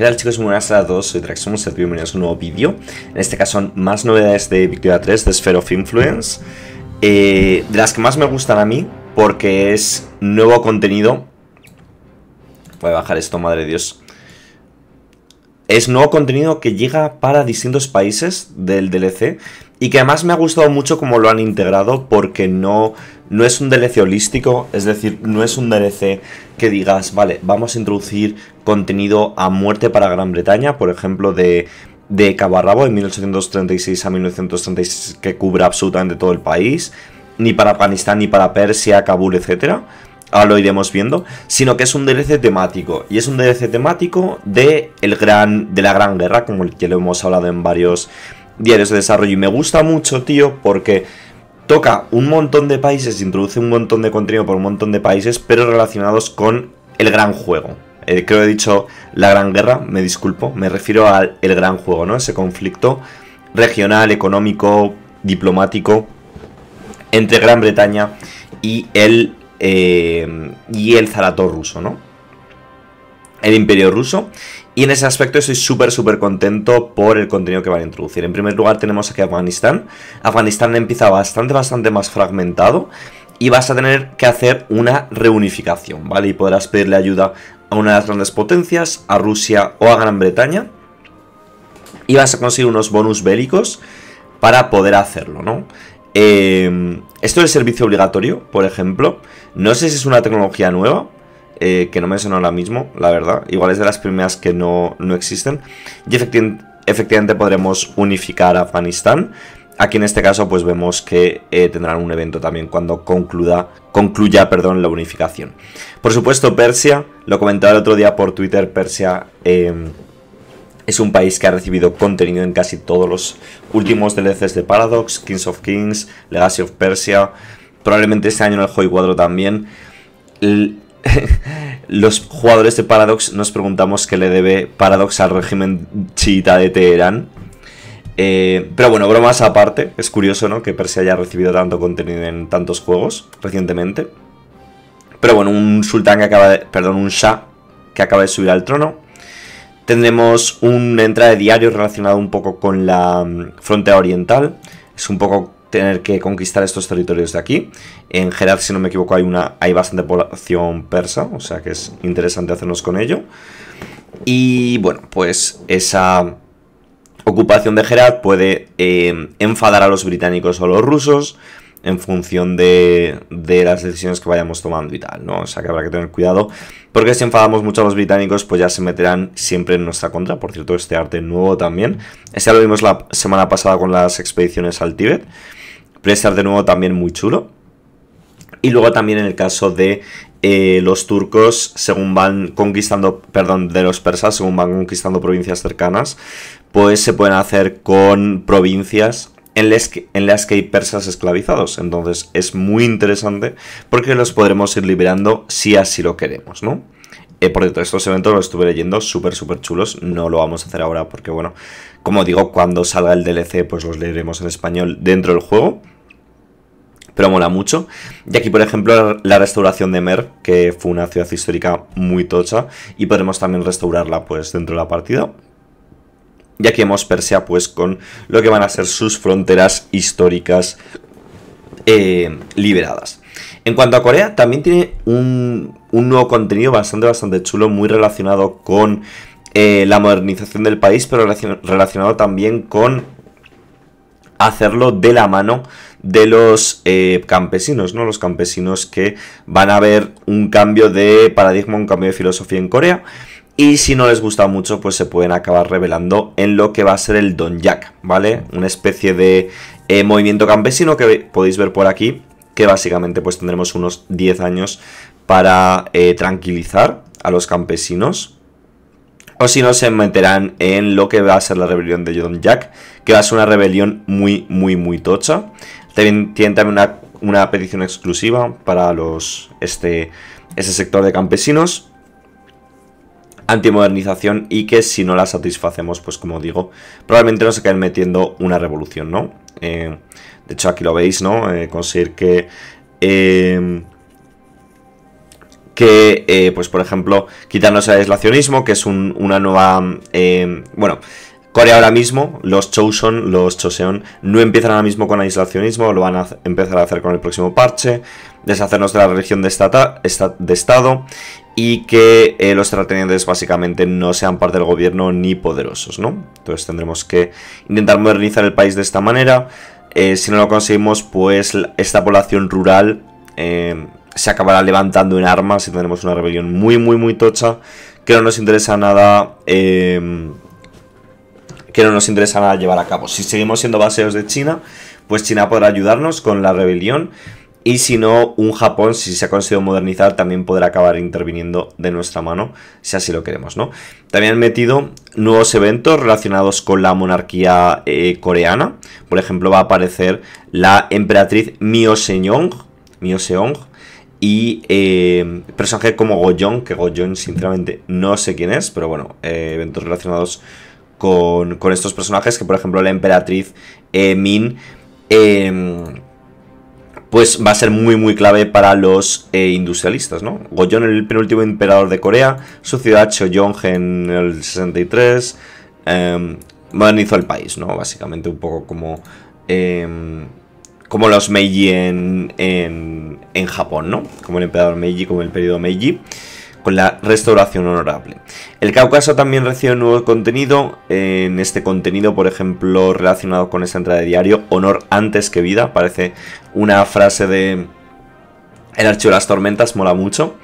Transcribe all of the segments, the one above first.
¿Qué tal chicos? Muy buenas a todos, soy el y bienvenidos a un nuevo vídeo. En este caso son más novedades de Victoria 3 de Sphere of Influence. Eh, de las que más me gustan a mí, porque es nuevo contenido. Voy a bajar esto, madre de Dios. Es nuevo contenido que llega para distintos países del DLC y que además me ha gustado mucho como lo han integrado porque no no es un DLC holístico, es decir, no es un DLC que digas, vale, vamos a introducir contenido a muerte para Gran Bretaña, por ejemplo, de, de Cabarrabo en 1836 a 1936 que cubra absolutamente todo el país, ni para Afganistán, ni para Persia, Kabul, etc. Ahora lo iremos viendo, sino que es un DLC temático, y es un DLC temático de, el gran, de la Gran Guerra, como el que lo hemos hablado en varios diarios de desarrollo, y me gusta mucho, tío, porque toca un montón de países, introduce un montón de contenido por un montón de países, pero relacionados con el gran juego. Eh, creo que he dicho la gran guerra, me disculpo, me refiero al el gran juego, ¿no? Ese conflicto regional, económico, diplomático entre Gran Bretaña y el, eh, y el zarato ruso, ¿no? El imperio ruso y en ese aspecto estoy súper, súper contento por el contenido que van a introducir. En primer lugar tenemos aquí Afganistán. Afganistán empieza bastante, bastante más fragmentado y vas a tener que hacer una reunificación, ¿vale? Y podrás pedirle ayuda a una de las grandes potencias, a Rusia o a Gran Bretaña. Y vas a conseguir unos bonus bélicos para poder hacerlo, ¿no? Eh, esto del servicio obligatorio, por ejemplo, no sé si es una tecnología nueva, eh, que no me suena ahora mismo, la verdad. Igual es de las primeras que no, existen. Y efectivamente, podremos unificar Afganistán. Aquí en este caso pues vemos que eh, tendrán un evento también cuando concluda, concluya perdón, la unificación. Por supuesto Persia, lo comentaba el otro día por Twitter, Persia em, es un país que ha recibido contenido en casi todos los últimos DLCs de Paradox, Kings of Kings, Legacy of Persia, probablemente este año en el Joy 4 también los jugadores de Paradox nos preguntamos qué le debe Paradox al régimen chiita de Teherán. Eh, pero bueno, bromas aparte, es curioso, ¿no? Que Persia haya recibido tanto contenido en tantos juegos recientemente. Pero bueno, un sultán que acaba de. Perdón, un Shah que acaba de subir al trono. Tendremos una entrada de diario relacionada un poco con la mm, frontera oriental. Es un poco tener que conquistar estos territorios de aquí. En Gerard, si no me equivoco, hay, una, hay bastante población persa, o sea que es interesante hacernos con ello. Y bueno, pues esa ocupación de Gerard puede eh, enfadar a los británicos o los rusos en función de, de, las decisiones que vayamos tomando y tal, ¿no? O sea que habrá que tener cuidado, porque si enfadamos mucho a los británicos, pues ya se meterán siempre en nuestra contra. Por cierto, este arte nuevo también. Este lo vimos la semana pasada con las expediciones al Tíbet. Prestar de nuevo también muy chulo. Y luego también en el caso de eh, los turcos, según van conquistando, perdón, de los persas, según van conquistando provincias cercanas, pues se pueden hacer con provincias en las, que, en las que hay persas esclavizados. Entonces es muy interesante porque los podremos ir liberando si así lo queremos, ¿no? Eh, por por de estos eventos los estuve leyendo, súper, súper chulos. No lo vamos a hacer ahora porque, bueno, como digo, cuando salga el DLC, pues los leeremos en español dentro del juego pero mola mucho. Y aquí, por ejemplo, la restauración de Mer, que fue una ciudad histórica muy tocha, y podremos también restaurarla pues dentro de la partida. Y aquí vemos Persia pues con lo que van a ser sus fronteras históricas eh, liberadas. En cuanto a Corea, también tiene un, nuevo contenido bastante, bastante chulo, muy relacionado con eh, la modernización del país, pero relacionado también con hacerlo de la mano de los eh, campesinos, ¿no? Los campesinos que van a ver un cambio de paradigma, un cambio de filosofía en Corea. Y si no les gusta mucho, pues se pueden acabar revelando en lo que va a ser el Jack ¿vale? Una especie de eh, movimiento campesino que podéis ver por aquí, que básicamente pues tendremos unos 10 años para eh, tranquilizar a los campesinos. O si no, se meterán en lo que va a ser la rebelión de Don Jack, que va a ser una rebelión muy, muy, muy tocha. También tienen también una, una petición exclusiva para los este, ese sector de campesinos antimodernización y que si no la satisfacemos, pues como digo, probablemente nos queden metiendo una revolución, ¿no? Eh, de hecho, aquí lo veis, ¿no? Eh, conseguir que... Em, que, eh, pues por ejemplo, quitarnos el aislacionismo, que es una nueva... Em, bueno, Corea ahora mismo, los Choson, los Choseon, no empiezan ahora mismo con aislacionismo, lo van a empezar a hacer con el próximo parche, deshacernos de la religión de, Estado y que eh, los terratenientes básicamente no sean parte del gobierno ni poderosos, ¿no? Entonces tendremos que intentar modernizar el país de esta manera. Eh, si no lo conseguimos, pues esta población rural eh, se acabará levantando en armas y tendremos una rebelión muy, muy, muy tocha que no nos interesa nada. Eh, que no nos interesa nada llevar a cabo. Si seguimos siendo baseos de China, pues China podrá ayudarnos con la rebelión y si no, un Japón, si se ha conseguido modernizar, también podrá acabar interviniendo de nuestra mano, si así lo queremos, ¿no? También han metido nuevos eventos relacionados con la monarquía eh, coreana. Por ejemplo, va a aparecer la emperatriz Myoseong Seong, y eh, personajes como Gojong, que Gojong sinceramente no sé quién es, pero bueno, eh, eventos relacionados con, estos personajes, que por ejemplo la emperatriz eh, Min, em, pues va a ser muy muy clave para los eh, industrialistas, ¿no? Goyon el penúltimo emperador de Corea, su ciudad Choyong en el 63, em, modernizó el país, ¿no? Básicamente un poco como em, como los Meiji en, Japón, ¿no? Como el emperador Meiji, como el periodo Meiji con la restauración honorable. El Cáucaso también recibe nuevo contenido, en este contenido por ejemplo relacionado con esa entrada de diario, honor antes que vida, parece una frase de El Archivo de las Tormentas, mola mucho.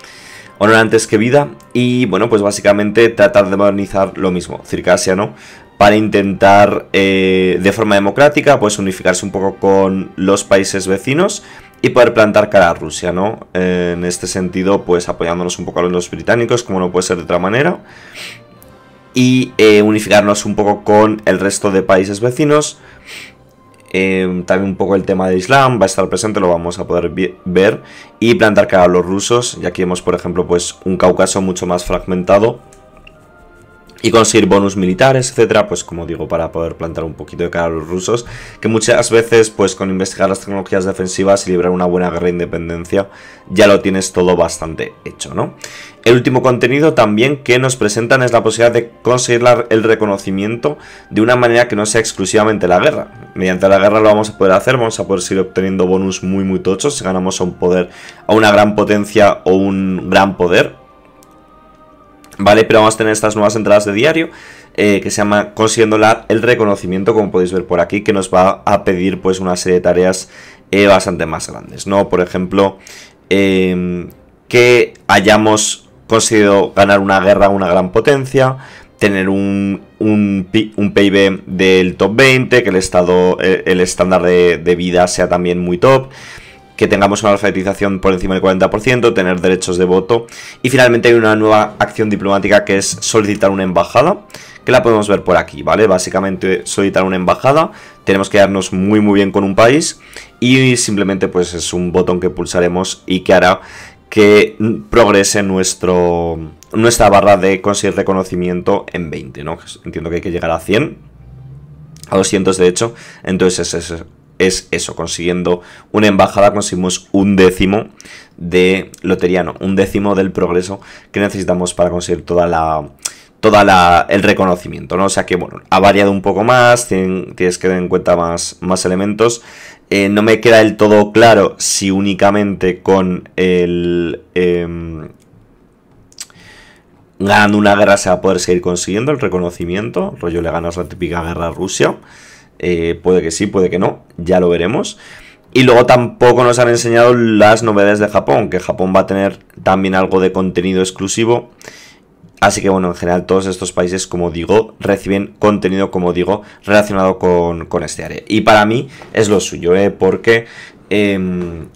Honor antes que vida y bueno pues básicamente tratar de modernizar lo mismo, Circasia, ¿no? para intentar eh, de forma democrática pues unificarse un poco con los países vecinos y poder plantar cara a Rusia, ¿no? Eh, en este sentido, pues apoyándonos un poco a los británicos, como no puede ser de otra manera, y eh, unificarnos un poco con el resto de países vecinos. Em, también un poco el tema de Islam va a estar presente, lo vamos a poder ver, y plantar cara a los rusos, y aquí vemos, por ejemplo, pues un Cáucaso mucho más fragmentado, y conseguir bonus militares, etcétera, pues como digo, para poder plantar un poquito de cara a los rusos, que muchas veces, pues con investigar las tecnologías defensivas y librar una buena guerra de independencia, ya lo tienes todo bastante hecho, ¿no? El último contenido también que nos presentan es la posibilidad de conseguir el reconocimiento de una manera que no sea exclusivamente la guerra. Mediante la guerra lo vamos a poder hacer, vamos a poder seguir obteniendo bonus muy muy tochos si ganamos a un poder, a una gran potencia o un gran poder, pero vamos a tener estas nuevas entradas de diario eh, que se llama Consiguiendo el reconocimiento, como podéis ver por aquí, que nos va a pedir pues una serie de tareas eh, bastante más grandes, ¿no? Por ejemplo, em, que hayamos conseguido ganar una guerra a una gran potencia, tener un, un, PIB del top 20, que el, estado, eh, el, estándar de vida sea también muy top que tengamos una alfabetización por encima del 40%, tener derechos de voto. Y finalmente hay una nueva acción diplomática que es solicitar una embajada, que la podemos ver por aquí, ¿vale? Básicamente solicitar una embajada, tenemos que darnos muy muy bien con un país y simplemente pues es un botón que pulsaremos y que hará que progrese nuestro, nuestra barra de conseguir reconocimiento en 20, ¿no? Entiendo que hay que llegar a 100, a 200 de hecho, entonces es es eso, consiguiendo una embajada conseguimos un décimo de loteriano, un décimo del progreso que necesitamos para conseguir toda la toda el reconocimiento, ¿no? O sea que bueno, ha variado un poco más, tienes que tener en cuenta más más elementos. Eh, no me queda del todo claro si únicamente con el em, ganando una guerra se va a poder seguir consiguiendo el reconocimiento, rollo le ganas la típica guerra a Rusia. Eh, puede que sí, puede que no, ya lo veremos. Y luego tampoco nos han enseñado las novedades de Japón, que Japón va a tener también algo de contenido exclusivo. Así que bueno, en general todos estos países, como digo, reciben contenido, como digo, relacionado con, este área. Y para mí es lo suyo, ¿eh? porque, em,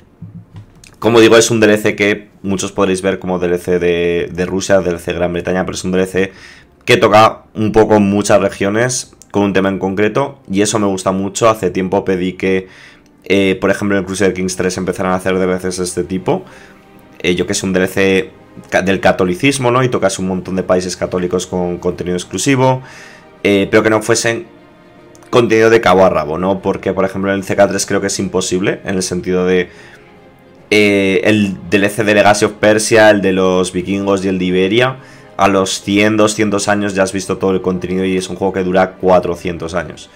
como digo, es un DLC que muchos podréis ver como DLC de, de Rusia, DLC de Gran Bretaña, pero es un DLC que toca un poco muchas regiones, con un tema en concreto y eso me gusta mucho. Hace tiempo pedí que, eh, por ejemplo, en el Crusader Kings 3 empezaran a hacer DLCs de este tipo. Eh, yo que es un DLC del catolicismo, ¿no? Y tocas un montón de países católicos con contenido exclusivo, eh, pero que no fuesen contenido de cabo a rabo, ¿no? Porque, por ejemplo, en el CK3 creo que es imposible, en el sentido de... el DLC de Legacy of Persia, el de los vikingos y el de Iberia, a los 100, 200 años ya has visto todo el contenido y es un juego que dura 400 años.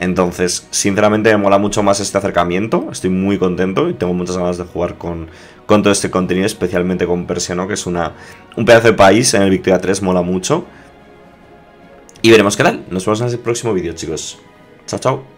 Entonces, sinceramente me mola mucho más este acercamiento, estoy muy contento y tengo muchas ganas de jugar con, todo este contenido, especialmente con no que es una, un pedazo de país en el Victoria 3, mola mucho. Y veremos qué tal. Nos vemos en el próximo vídeo, chicos. Chao, chao.